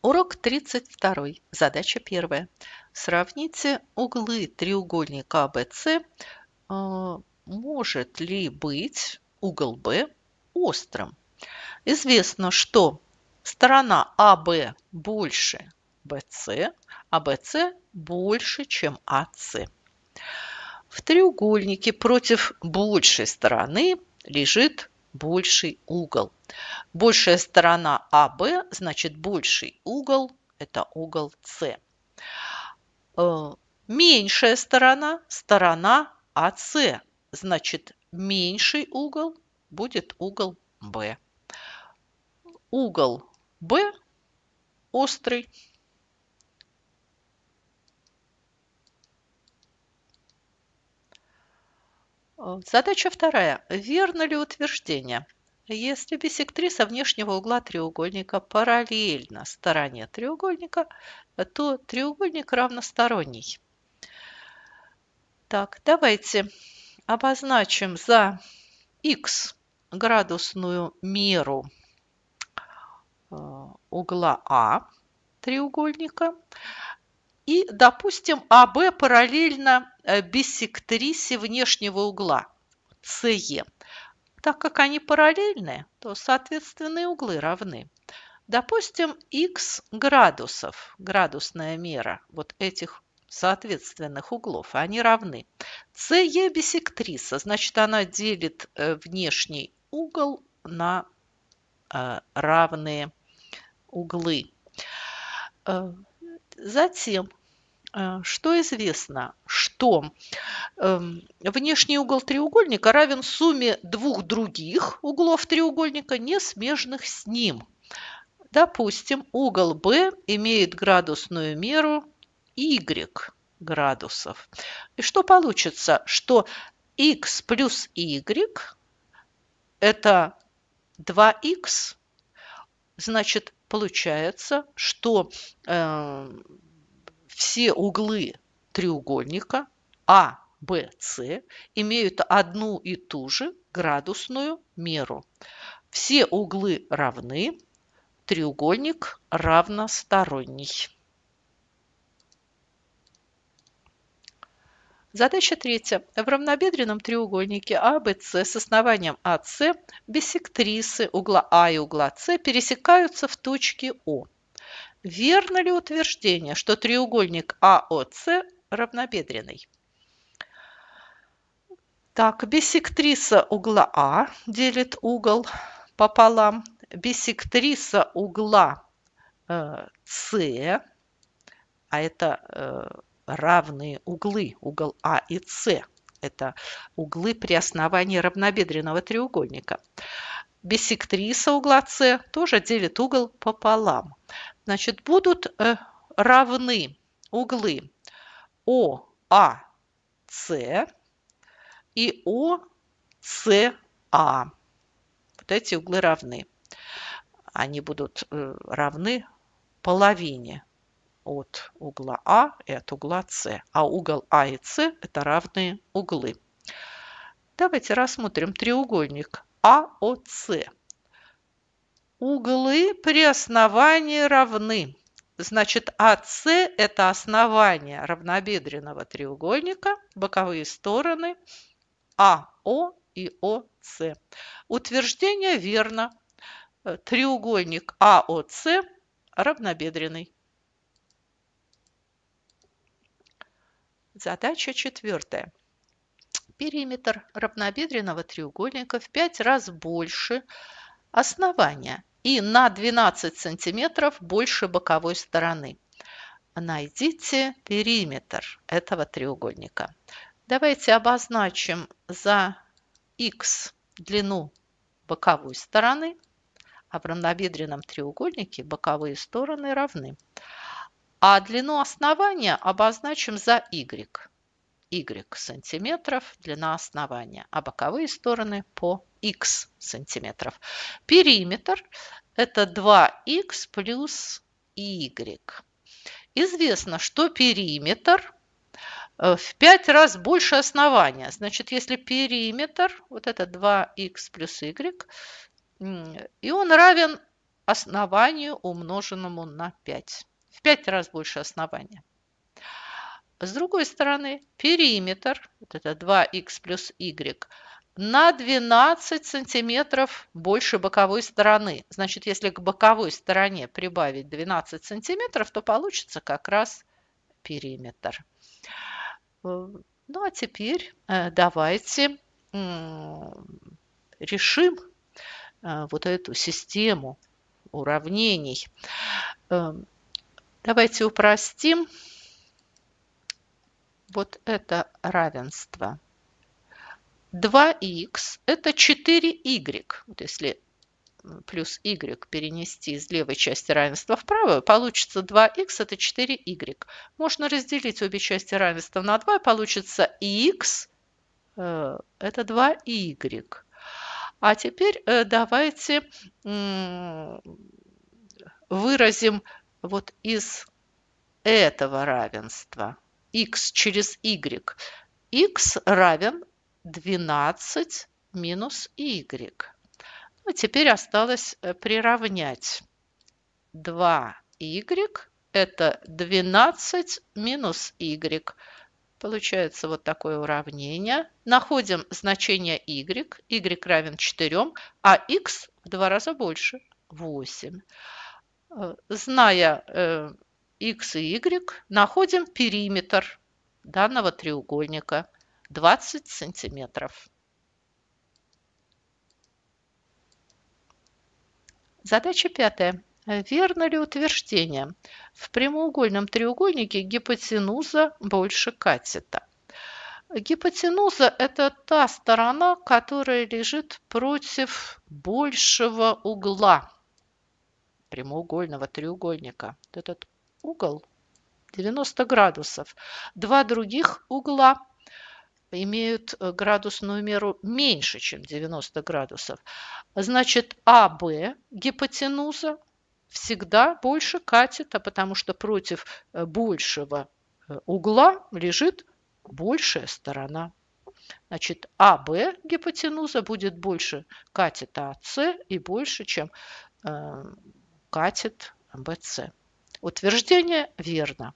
Урок 32. Задача 1. Сравните углы треугольника ABC. А э, может ли быть угол B острым? Известно, что сторона AB а больше BC, а BC больше, чем AC. А В треугольнике против большей стороны лежит больший угол. Большая сторона АБ, значит больший угол – это угол С. Э, меньшая сторона – сторона АС, значит меньший угол будет угол Б. Угол Б острый. Э, задача вторая. Верно ли утверждение? Если биссектриса внешнего угла треугольника параллельна стороне треугольника, то треугольник равносторонний. Так, давайте обозначим за x градусную меру э, угла А треугольника. И, допустим, АВ параллельно э, биссектрисе внешнего угла СЕ. Так как они параллельны, то соответственные углы равны. Допустим, x градусов, градусная мера вот этих соответственных углов, они равны. CE бисектриса, значит, она делит э, внешний угол на э, равные углы. Э, затем, что известно, что Эм, внешний угол треугольника равен сумме двух других углов треугольника, не смежных с ним. Допустим, угол B имеет градусную меру y градусов. И что получится? Что x плюс y – это 2x. Значит, получается, что э, все углы треугольника А Б, С имеют одну и ту же градусную меру. Все углы равны, треугольник равносторонний. Задача третья. В равнобедренном треугольнике ABC а, с основанием АС бисектрисы угла А и угла С пересекаются в точке О. Верно ли утверждение, что треугольник АОС равнобедренный? Так, бисектриса угла А делит угол пополам. Бисектриса угла э, С, э, а это э, равные углы, угол А и С. Это углы при основании равнобедренного треугольника. Бисектриса угла С тоже делит угол пополам. Значит, будут э, равны углы ОАС и ОСА. Вот эти углы равны. Они будут э, равны половине от угла А и от угла С. А угол А и С – это равные углы. Давайте рассмотрим треугольник АОС. Углы при основании равны. Значит, АС – это основание равнобедренного треугольника, боковые стороны АО и ОС. Утверждение верно. Э, треугольник АОС равнобедренный. Задача четвертая. Периметр равнобедренного треугольника в 5 раз больше основания и на 12 сантиметров больше боковой стороны найдите периметр этого треугольника. Давайте обозначим за x длину боковой стороны, а в равнобедренном треугольнике боковые стороны равны. А длину основания обозначим за y. y сантиметров длина основания, а боковые стороны по x сантиметров. Периметр – это 2x плюс y. Известно, что периметр – Э, в 5 раз больше основания. Значит, если периметр, вот это 2х плюс y, и он равен основанию, умноженному на 5. В 5 раз больше основания. С другой стороны, периметр, вот это 2х плюс y, на 12 сантиметров больше боковой стороны. Значит, если к боковой стороне прибавить 12 сантиметров, то получится как раз периметр. Периметр. Э, ну а теперь э, давайте решим э, вот эту систему уравнений. Эм, давайте упростим вот это равенство. 2х – это 4y. Вот если плюс y перенести из левой части равенства в правую, получится 2x, это 4y. Можно разделить обе части равенства на 2, и получится x, э, это 2y. А теперь э, давайте выразим вот из этого равенства x через y. x равен 12 минус y. Ну, теперь осталось э, приравнять 2y, это 12 минус y. Получается вот такое уравнение. Находим значение y. y равен 4, а x в два раза больше, 8. Э, зная э, x и y, находим периметр данного треугольника 20 сантиметров. Задача пятая. Верно ли утверждение? В прямоугольном треугольнике гипотенуза больше катета. Гипотенуза – это та сторона, которая лежит против большего угла прямоугольного треугольника. этот угол 90 градусов. Два других угла имеют э, градусную меру меньше, чем 90 градусов, значит АБ гипотенуза всегда больше катет, а потому что против э, большего э, угла лежит большая сторона. Значит, АБ гипотенуза будет больше катета АС и больше, чем катет БС. Утверждение верно.